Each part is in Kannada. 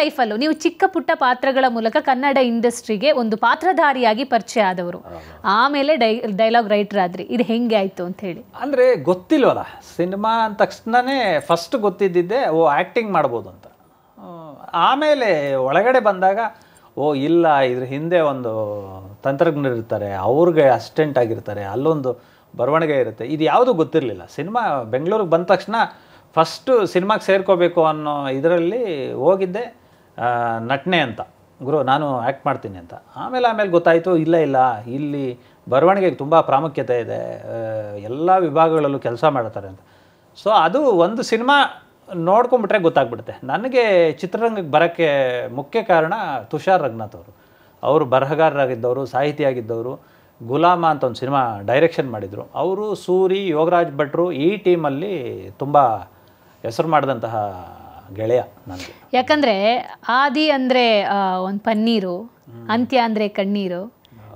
ಲೈಫಲ್ಲೂ ನೀವು ಚಿಕ್ಕ ಪುಟ್ಟ ಪಾತ್ರಗಳ ಮೂಲಕ ಕನ್ನಡ ಇಂಡಸ್ಟ್ರಿಗೆ ಒಂದು ಪಾತ್ರಧಾರಿಯಾಗಿ ಪರಿಚಯ ಆದವರು ಆಮೇಲೆ ಡೈ ಡೈಲಾಗ್ ರೈಟರ್ ಆದ್ರಿ ಇದು ಹೆಂಗೆ ಆಯಿತು ಅಂತ ಹೇಳಿ ಅಂದರೆ ಗೊತ್ತಿಲ್ವಲ್ಲ ಸಿನಿಮಾ ಅಂದ ತಕ್ಷಣನೇ ಫಸ್ಟ್ ಗೊತ್ತಿದ್ದಿದ್ದೆ ಓ ಆ್ಯಕ್ಟಿಂಗ್ ಮಾಡ್ಬೋದು ಅಂತ ಆಮೇಲೆ ಒಳಗಡೆ ಬಂದಾಗ ಓ ಇಲ್ಲ ಇದ್ರ ಹಿಂದೆ ಒಂದು ತಂತ್ರಜ್ಞರಿರ್ತಾರೆ ಇರ್ತಾರೆ ಅವ್ರಿಗೆ ಅಸಿಸ್ಟೆಂಟ್ ಆಗಿರ್ತಾರೆ ಅಲ್ಲೊಂದು ಬರವಣಿಗೆ ಇರುತ್ತೆ ಇದು ಯಾವುದು ಗೊತ್ತಿರಲಿಲ್ಲ ಸಿನಿಮಾ ಬೆಂಗಳೂರಿಗೆ ಬಂದ ತಕ್ಷಣ ಫಸ್ಟು ಸಿನಿಮಾಗೆ ಸೇರ್ಕೋಬೇಕು ಅನ್ನೋ ಇದರಲ್ಲಿ ಹೋಗಿದ್ದೆ ನಟನೆ ಅಂತ ಗುರು ನಾನು ಆ್ಯಕ್ಟ್ ಮಾಡ್ತೀನಿ ಅಂತ ಆಮೇಲೆ ಆಮೇಲೆ ಗೊತ್ತಾಯಿತು ಇಲ್ಲ ಇಲ್ಲ ಇಲ್ಲಿ ಬರವಣಿಗೆಗೆ ತುಂಬ ಪ್ರಾಮುಖ್ಯತೆ ಇದೆ ಎಲ್ಲ ವಿಭಾಗಗಳಲ್ಲೂ ಕೆಲಸ ಮಾಡ್ತಾರೆ ಅಂತ ಸೊ ಅದು ಒಂದು ಸಿನಿಮಾ ನೋಡ್ಕೊಂಬಿಟ್ರೆ ಗೊತ್ತಾಗ್ಬಿಡುತ್ತೆ ನನಗೆ ಚಿತ್ರರಂಗಕ್ಕೆ ಬರೋಕ್ಕೆ ಮುಖ್ಯ ಕಾರಣ ತುಷಾರ್ ರಂಗನಾಥ್ ಅವರು ಅವರು ಬರಹಗಾರರಾಗಿದ್ದವರು ಸಾಹಿತಿಯಾಗಿದ್ದವರು ಗುಲಾಮ ಅಂತ ಒಂದು ಸಿನಿಮಾ ಡೈರೆಕ್ಷನ್ ಮಾಡಿದರು ಅವರು ಸೂರಿ ಯೋಗರಾಜ್ ಭಟ್ರು ಈ ಟೀಮಲ್ಲಿ ತುಂಬ ಹೆಸರು ಮಾಡಿದಂತಹ ಗೆಳೆಯ ನನಗೆ ಯಾಕಂದರೆ ಆದಿ ಅಂದ್ರೆ ಒಂದು ಪನ್ನೀರು ಅಂತ್ಯ ಅಂದ್ರೆ ಕಣ್ಣೀರು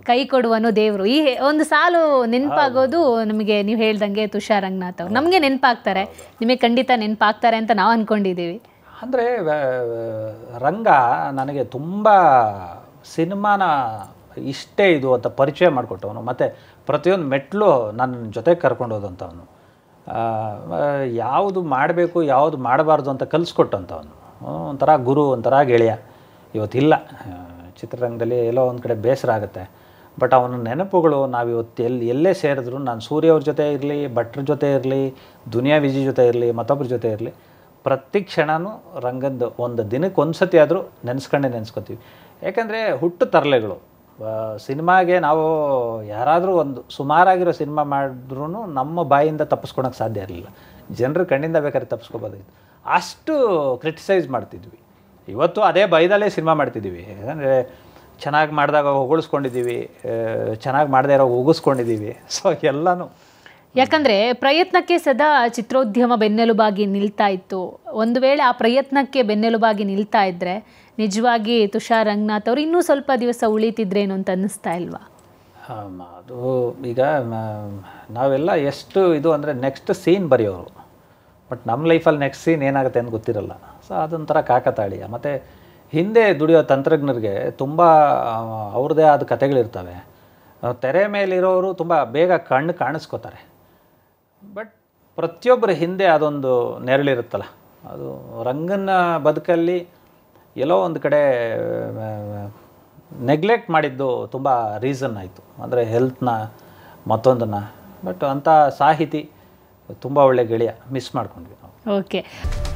ಕೈ ಕೊಡುವನು ದೇವರು ಈ ಒಂದು ಸಾಲು ನೆನಪಾಗೋದು ನಮಗೆ ನೀವು ಹೇಳ್ದಂಗೆ ತುಷಾರ್ ರಂಗನಾಥ್ ಅವ್ರು ನಮಗೆ ನೆನಪಾಗ್ತಾರೆ ನಿಮಗೆ ಖಂಡಿತ ನೆನಪಾಗ್ತಾರೆ ಅಂತ ನಾವು ಅಂದ್ಕೊಂಡಿದ್ದೀವಿ ಅಂದರೆ ರಂಗ ನನಗೆ ತುಂಬ ಸಿನಿಮಾನ ಇಷ್ಟೇ ಇದು ಅಂತ ಪರಿಚಯ ಮಾಡಿಕೊಟ್ಟವನು ಮತ್ತು ಪ್ರತಿಯೊಂದು ಮೆಟ್ಲು ನನ್ನ ಜೊತೆ ಕರ್ಕೊಂಡೋದಂಥವನು ಯಾವುದು ಮಾಡಬೇಕು ಯಾವುದು ಮಾಡಬಾರ್ದು ಅಂತ ಕಲಿಸ್ಕೊಟ್ಟಂಥವನು ಒಂಥರ ಗುರು ಒಂಥರ ಗೆಳೆಯ ಇವತ್ತಿಲ್ಲ ಚಿತ್ರರಂಗದಲ್ಲಿ ಎಲ್ಲೋ ಒಂದು ಕಡೆ ಬೇಸರ ಆಗುತ್ತೆ ಬಟ್ ಅವನ ನೆನಪುಗಳು ನಾವಿವತ್ತು ಎಲ್ಲಿ ಎಲ್ಲೇ ಸೇರಿದ್ರು ನಾನು ಸೂರ್ಯ ಅವ್ರ ಜೊತೆ ಇರಲಿ ಭಟ್ರ ಜೊತೆ ಇರಲಿ ದುನಿಯಾ ವಿಜಿ ಜೊತೆ ಇರಲಿ ಮತ್ತೊಬ್ಬರ ಜೊತೆ ಇರಲಿ ಪ್ರತಿ ಕ್ಷಣವೂ ರಂಗದ್ದು ಒಂದು ದಿನಕ್ಕೆ ಒಂದು ಸತಿ ಆದರೂ ನೆನೆಸ್ಕೊಂಡೇ ನೆನೆಸ್ಕೊತೀವಿ ಯಾಕೆಂದರೆ ಹುಟ್ಟು ತರಲೆಗಳು ಸಿನಿಮಾಗೆ ನಾವು ಯಾರಾದರೂ ಒಂದು ಸುಮಾರಾಗಿರೋ ಸಿನಿಮಾ ಮಾಡಿದ್ರೂ ನಮ್ಮ ಬಾಯಿಂದ ತಪ್ಪಿಸ್ಕೊಳಕ್ಕೆ ಸಾಧ್ಯ ಇರಲಿಲ್ಲ ಜನರು ಕಣ್ಣಿಂದ ಬೇಕಾದ್ರೆ ತಪ್ಪಿಸ್ಕೋಬೋದಾಗಿತ್ತು ಅಷ್ಟು ಕ್ರಿಟಿಸೈಸ್ ಮಾಡ್ತಿದ್ವಿ ಇವತ್ತು ಅದೇ ಭಯದಲ್ಲೇ ಸಿನಿಮಾ ಮಾಡ್ತಿದ್ದೀವಿ ಯಾಕಂದರೆ ಚೆನ್ನಾಗಿ ಮಾಡಿದಾಗ ಹೊಗಳಿಸ್ಕೊಂಡಿದ್ದೀವಿ ಚೆನ್ನಾಗಿ ಮಾಡದೇ ಇರೋ ಹೋಗಿಸ್ಕೊಂಡಿದ್ದೀವಿ ಸೊ ಎಲ್ಲನೂ ಯಾಕಂದ್ರೆ ಪ್ರಯತ್ನಕ್ಕೆ ಸದಾ ಚಿತ್ರೋದ್ಯಮ ಬೆನ್ನೆಲುಬಾಗಿ ನಿಲ್ತಾ ಇತ್ತು ಒಂದು ವೇಳೆ ಆ ಪ್ರಯತ್ನಕ್ಕೆ ಬೆನ್ನೆಲುಬಾಗಿ ನಿಲ್ತಾ ಇದ್ರೆ ನಿಜವಾಗಿ ತುಷಾರ್ ರಂಗನಾಥ್ ಅವರು ಇನ್ನೂ ಸ್ವಲ್ಪ ದಿವಸ ಉಳಿತಿದ್ರೇನು ಅಂತ ಅನ್ನಿಸ್ತಾ ಇಲ್ವಾ ಅದು ಈಗ ನಾವೆಲ್ಲ ಎಷ್ಟು ಇದು ಅಂದರೆ ನೆಕ್ಸ್ಟ್ ಸೀನ್ ಬರೆಯೋರು ಬಟ್ ನಮ್ಮ ಲೈಫಲ್ಲಿ ನೆಕ್ಸ್ಟ್ ಸೀನ್ ಏನಾಗುತ್ತೆ ಅಂತ ಗೊತ್ತಿರಲ್ಲ ಸೊ ಅದೊಂಥರ ಕಾಕತಾಳೀಯ ಮತ್ತು ಹಿಂದೆ ದುಡಿಯೋ ತಂತ್ರಜ್ಞರಿಗೆ ತುಂಬ ಅವ್ರದ್ದೇ ಆದ ಕಥೆಗಳಿರ್ತವೆ ತೆರೆ ಮೇಲಿರೋರು ತುಂಬ ಬೇಗ ಕಣ್ಣು ಕಾಣಿಸ್ಕೋತಾರೆ ಬಟ್ ಪ್ರತಿಯೊಬ್ಬರ ಹಿಂದೆ ಅದೊಂದು ನೆರಳಿರುತ್ತಲ್ಲ ಅದು ರಂಗನ ಬದುಕಲ್ಲಿ ಎಲ್ಲೋ ಒಂದು ಕಡೆ ನೆಗ್ಲೆಕ್ಟ್ ಮಾಡಿದ್ದು ತುಂಬ ರೀಸನ್ ಆಯಿತು ಅಂದರೆ ಹೆಲ್ತ್ನ ಮತ್ತೊಂದನ್ನು ಬಟ್ ಅಂಥ ಸಾಹಿತಿ ತುಂಬ ಒಳ್ಳೆ ಗೆಳೆಯ ಮಿಸ್ ಮಾಡ್ಕೊಂಡ್ವಿ ನಾವು ಓಕೆ